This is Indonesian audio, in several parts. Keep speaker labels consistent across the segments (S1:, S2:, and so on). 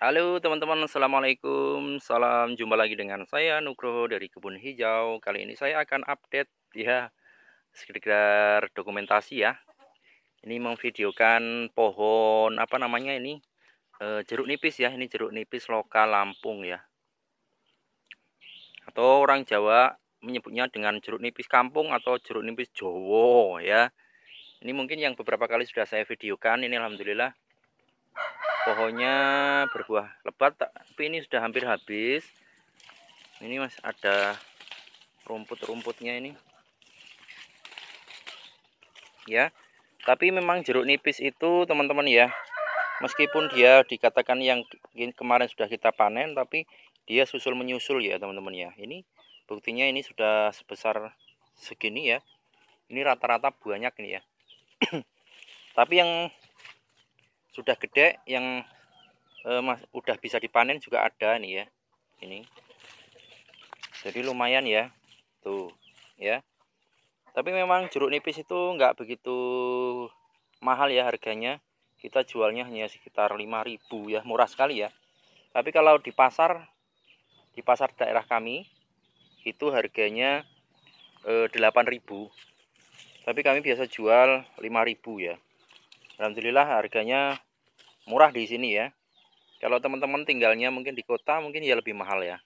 S1: Halo teman-teman, Assalamualaikum Salam jumpa lagi dengan saya Nugroho dari Kebun Hijau Kali ini saya akan update ya sekedar dokumentasi ya Ini memvideokan pohon apa namanya ini e, Jeruk nipis ya, ini jeruk nipis lokal Lampung ya Atau orang Jawa menyebutnya dengan jeruk nipis kampung atau jeruk nipis Jowo ya Ini mungkin yang beberapa kali sudah saya videokan Ini Alhamdulillah pohonnya berbuah lebat tapi ini sudah hampir habis ini mas ada rumput-rumputnya ini ya tapi memang jeruk nipis itu teman-teman ya meskipun dia dikatakan yang kemarin sudah kita panen tapi dia susul menyusul ya teman-teman ya ini buktinya ini sudah sebesar segini ya ini rata-rata banyak ini ya tapi yang sudah gede yang eh, mas, udah bisa dipanen juga ada nih ya ini jadi lumayan ya tuh ya tapi memang jeruk nipis itu nggak begitu mahal ya harganya kita jualnya hanya sekitar 5000 ya murah sekali ya tapi kalau di pasar di pasar daerah kami itu harganya eh, 8000 tapi kami biasa jual 5000 ya Alhamdulillah harganya murah di sini ya. Kalau teman-teman tinggalnya mungkin di kota mungkin ya lebih mahal ya.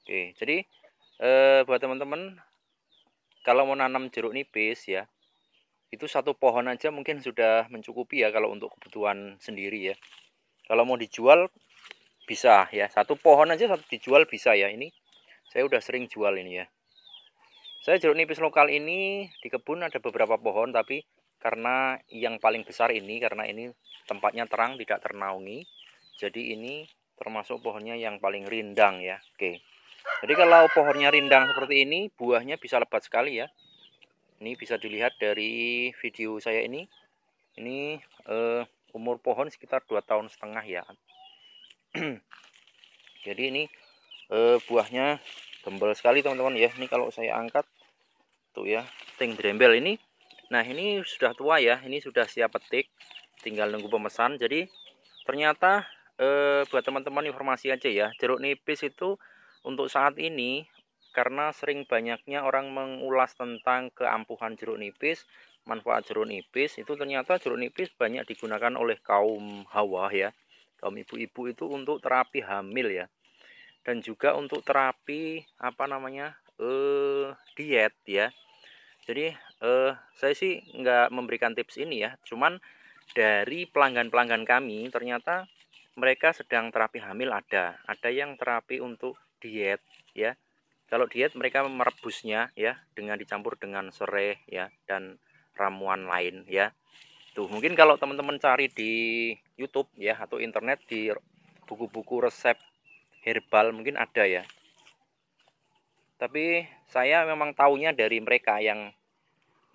S1: Oke, jadi eh, buat teman-teman kalau mau nanam jeruk nipis ya itu satu pohon aja mungkin sudah mencukupi ya kalau untuk kebutuhan sendiri ya. Kalau mau dijual bisa ya satu pohon aja satu dijual bisa ya ini saya udah sering jual ini ya. Saya jeruk nipis lokal ini di kebun ada beberapa pohon tapi karena yang paling besar ini karena ini tempatnya terang tidak ternaungi jadi ini termasuk pohonnya yang paling rindang ya oke jadi kalau pohonnya rindang seperti ini buahnya bisa lebat sekali ya ini bisa dilihat dari video saya ini ini uh, umur pohon sekitar 2 tahun setengah ya jadi ini uh, buahnya gembel sekali teman-teman ya ini kalau saya angkat tuh ya ting drembel ini Nah ini sudah tua ya, ini sudah siap petik, tinggal nunggu pemesan. Jadi ternyata eh, buat teman-teman informasi aja ya, jeruk nipis itu untuk saat ini karena sering banyaknya orang mengulas tentang keampuhan jeruk nipis, manfaat jeruk nipis itu ternyata jeruk nipis banyak digunakan oleh kaum hawa ya, kaum ibu-ibu itu untuk terapi hamil ya, dan juga untuk terapi apa namanya eh, diet ya. Jadi eh, saya sih nggak memberikan tips ini ya cuman dari pelanggan-pelanggan kami ternyata mereka sedang terapi hamil ada ada yang terapi untuk diet ya kalau diet mereka merebusnya ya dengan dicampur dengan serai ya dan ramuan lain ya tuh mungkin kalau teman-teman cari di YouTube ya atau internet di buku-buku resep herbal mungkin ada ya tapi saya memang taunya dari mereka yang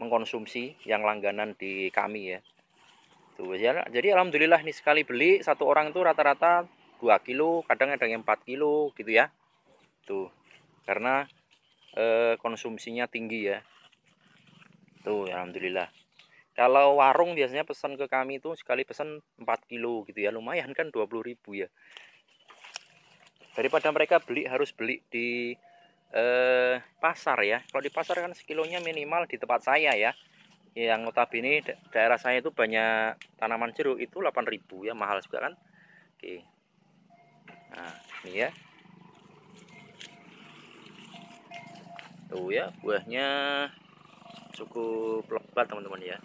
S1: mengkonsumsi yang langganan di kami ya tuh ya jadi alhamdulillah nih sekali beli satu orang itu rata-rata 2 kilo kadang ada yang 4 kilo gitu ya tuh karena eh, konsumsinya tinggi ya tuh alhamdulillah kalau warung biasanya pesan ke kami itu sekali pesan 4 kilo gitu ya. Lumayan kan 20 ribu ya. Daripada mereka beli harus beli di eh, pasar ya kalau di pasar kan sekilonya minimal di tempat saya ya yang notabene ini daerah saya itu banyak tanaman jeruk itu 8000 ya mahal juga kan oke nah ini ya tuh ya buahnya cukup lebat teman-teman ya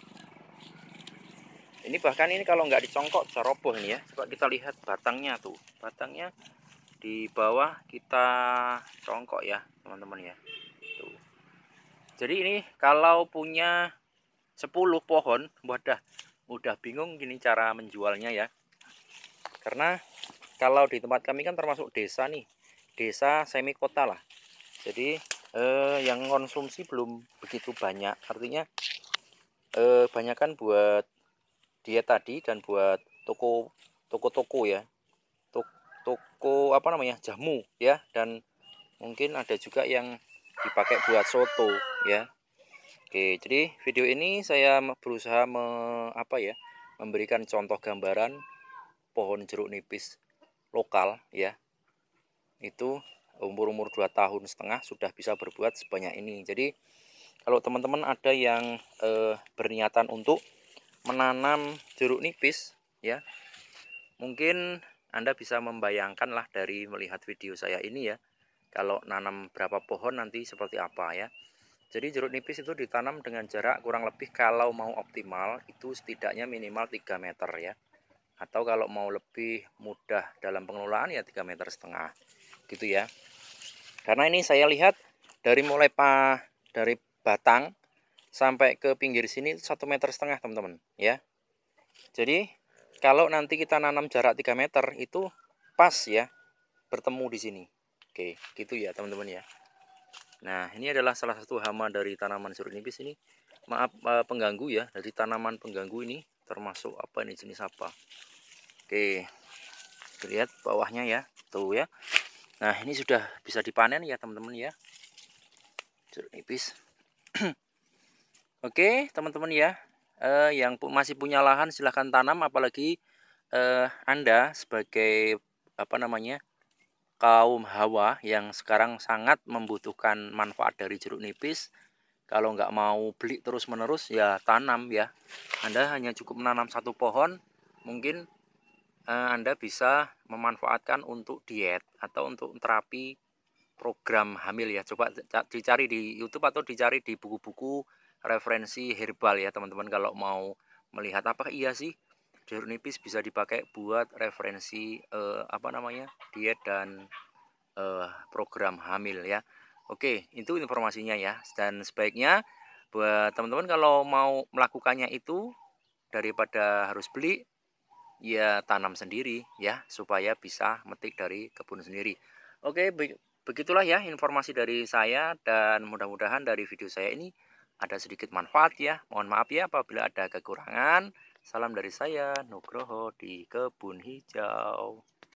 S1: ini bahkan ini kalau nggak dicongkok bisa ini ya coba kita lihat batangnya tuh batangnya di bawah kita congkok ya teman-teman ya jadi ini kalau punya 10 pohon wadah udah bingung gini cara menjualnya ya karena kalau di tempat kami kan termasuk desa nih desa semi kota lah jadi eh, yang konsumsi belum begitu banyak artinya eh, banyak kan buat dia tadi dan buat toko toko toko ya toko, toko apa namanya jamu ya dan mungkin ada juga yang dipakai buat soto ya Oke jadi video ini saya berusaha me, apa ya memberikan contoh gambaran pohon jeruk nipis lokal ya itu umur-umur 2 tahun setengah sudah bisa berbuat sebanyak ini jadi kalau teman-teman ada yang eh, berniatan untuk menanam jeruk nipis ya mungkin Anda bisa membayangkanlah dari melihat video saya ini ya kalau nanam berapa pohon nanti seperti apa ya. Jadi jeruk nipis itu ditanam dengan jarak kurang lebih kalau mau optimal itu setidaknya minimal 3 meter ya. Atau kalau mau lebih mudah dalam pengelolaan ya 3 meter setengah gitu ya. Karena ini saya lihat dari mulai pa, dari batang sampai ke pinggir sini satu meter setengah teman-teman ya. Jadi kalau nanti kita nanam jarak 3 meter itu pas ya bertemu di sini Oke, gitu ya teman-teman ya. Nah, ini adalah salah satu hama dari tanaman nipis ini. Maaf eh, pengganggu ya, dari tanaman pengganggu ini termasuk apa ini jenis apa. Oke. Lihat bawahnya ya. Tuh ya. Nah, ini sudah bisa dipanen ya, teman-teman ya. nipis. Oke, teman-teman ya. Eh, yang masih punya lahan silahkan tanam apalagi eh, Anda sebagai apa namanya? kaum Hawa yang sekarang sangat membutuhkan manfaat dari jeruk nipis. Kalau nggak mau beli terus-menerus ya tanam ya. Anda hanya cukup menanam satu pohon, mungkin eh, Anda bisa memanfaatkan untuk diet atau untuk terapi program hamil ya. Coba dicari di YouTube atau dicari di buku-buku referensi herbal ya teman-teman kalau mau melihat apa iya sih jeruk nipis bisa dipakai buat referensi eh, apa namanya diet dan eh, program hamil ya oke itu informasinya ya dan sebaiknya buat teman-teman kalau mau melakukannya itu daripada harus beli ya tanam sendiri ya supaya bisa metik dari kebun sendiri oke be begitulah ya informasi dari saya dan mudah-mudahan dari video saya ini ada sedikit manfaat ya mohon maaf ya apabila ada kekurangan Salam dari saya, Nugroho di Kebun Hijau.